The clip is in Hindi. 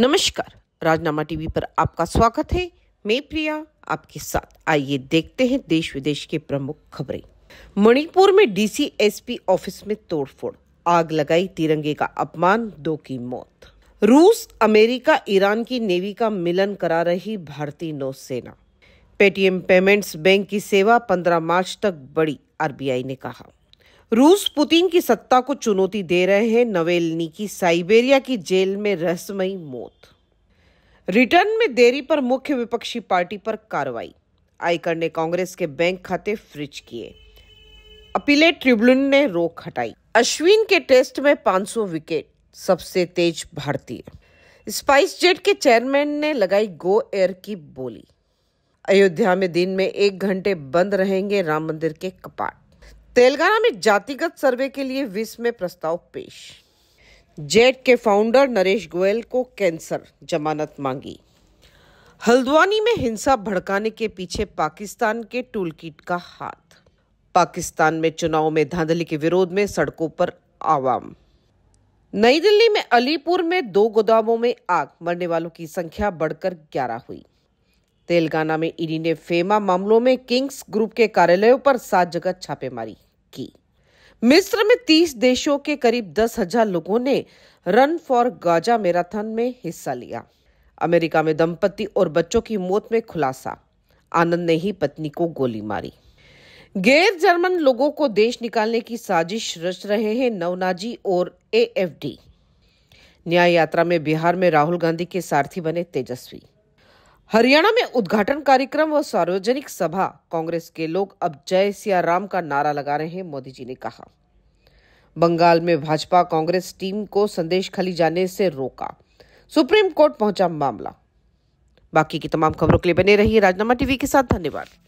नमस्कार राजनामा टीवी पर आपका स्वागत है मैं प्रिया आपके साथ आइए देखते हैं देश विदेश के प्रमुख खबरें मणिपुर में डीसीएसपी ऑफिस में तोड़फोड़ आग लगाई तिरंगे का अपमान दो की मौत रूस अमेरिका ईरान की नेवी का मिलन करा रही भारतीय नौसेना पेटीएम पेमेंट्स बैंक की सेवा 15 मार्च तक बड़ी आरबीआई ने कहा रूस पुतिन की सत्ता को चुनौती दे रहे हैं नवेलनी की साइबेरिया की जेल में रहस्यमयी मौत रिटर्न में देरी पर मुख्य विपक्षी पार्टी पर कार्रवाई आयकर ने कांग्रेस के बैंक खाते फ्रिज किए अपीले ट्रिब्यूनल ने रोक हटाई अश्विन के टेस्ट में 500 विकेट सबसे तेज भारतीय स्पाइस जेट के चेयरमैन ने लगाई गो एयर की बोली अयोध्या में दिन में एक घंटे बंद रहेंगे राम मंदिर के कपाट तेलंगाना में जातिगत सर्वे के लिए विस में प्रस्ताव पेश जेट के फाउंडर नरेश गोयल को कैंसर जमानत मांगी हल्द्वानी में हिंसा भड़काने के पीछे पाकिस्तान के टूलकिट का हाथ पाकिस्तान में चुनाव में धांधली के विरोध में सड़कों पर आवाम नई दिल्ली में अलीपुर में दो गोदामों में आग मरने वालों की संख्या बढ़कर ग्यारह हुई तेलंगाना में ईडी ने फेमा मामलों में किंग्स ग्रुप के कार्यालयों पर सात जगह छापेमारी की मिस्र में तीस देशों के करीब दस हजार लोगों ने रन फॉर गाजा मैराथन में हिस्सा लिया अमेरिका में दंपति और बच्चों की मौत में खुलासा आनंद ने ही पत्नी को गोली मारी गैर जर्मन लोगों को देश निकालने की साजिश रच रहे हैं नवनाजी और एएफडी न्याय यात्रा में बिहार में राहुल गांधी के सारथी बने तेजस्वी हरियाणा में उद्घाटन कार्यक्रम व सार्वजनिक सभा कांग्रेस के लोग अब जय सिया राम का नारा लगा रहे हैं मोदी जी ने कहा बंगाल में भाजपा कांग्रेस टीम को संदेश खाली जाने से रोका सुप्रीम कोर्ट पहुंचा मामला बाकी की तमाम खबरों के लिए बने रहिए राजनामा टीवी के साथ धन्यवाद